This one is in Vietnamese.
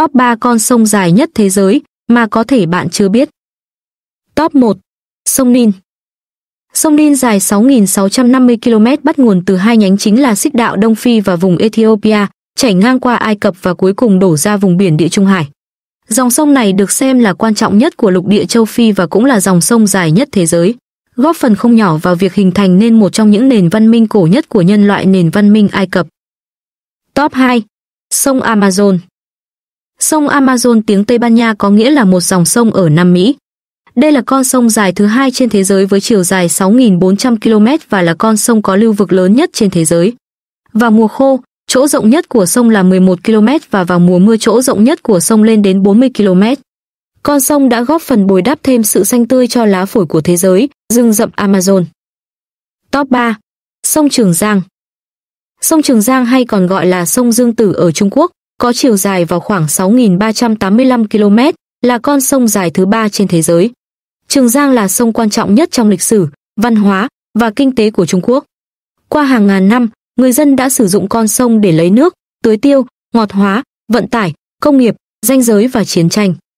Top 3 con sông dài nhất thế giới mà có thể bạn chưa biết. Top 1. Sông Ninh Sông Ninh dài 6.650 km bắt nguồn từ hai nhánh chính là xích đạo Đông Phi và vùng Ethiopia, chảy ngang qua Ai Cập và cuối cùng đổ ra vùng biển Địa Trung Hải. Dòng sông này được xem là quan trọng nhất của lục địa châu Phi và cũng là dòng sông dài nhất thế giới, góp phần không nhỏ vào việc hình thành nên một trong những nền văn minh cổ nhất của nhân loại nền văn minh Ai Cập. Top 2. Sông Amazon Sông Amazon tiếng Tây Ban Nha có nghĩa là một dòng sông ở Nam Mỹ. Đây là con sông dài thứ hai trên thế giới với chiều dài 6.400 km và là con sông có lưu vực lớn nhất trên thế giới. Vào mùa khô, chỗ rộng nhất của sông là 11 km và vào mùa mưa chỗ rộng nhất của sông lên đến 40 km. Con sông đã góp phần bồi đắp thêm sự xanh tươi cho lá phổi của thế giới, rừng rậm Amazon. Top 3. Sông Trường Giang Sông Trường Giang hay còn gọi là sông Dương Tử ở Trung Quốc, có chiều dài vào khoảng 6.385 km, là con sông dài thứ ba trên thế giới. Trường Giang là sông quan trọng nhất trong lịch sử, văn hóa và kinh tế của Trung Quốc. Qua hàng ngàn năm, người dân đã sử dụng con sông để lấy nước, tưới tiêu, ngọt hóa, vận tải, công nghiệp, danh giới và chiến tranh.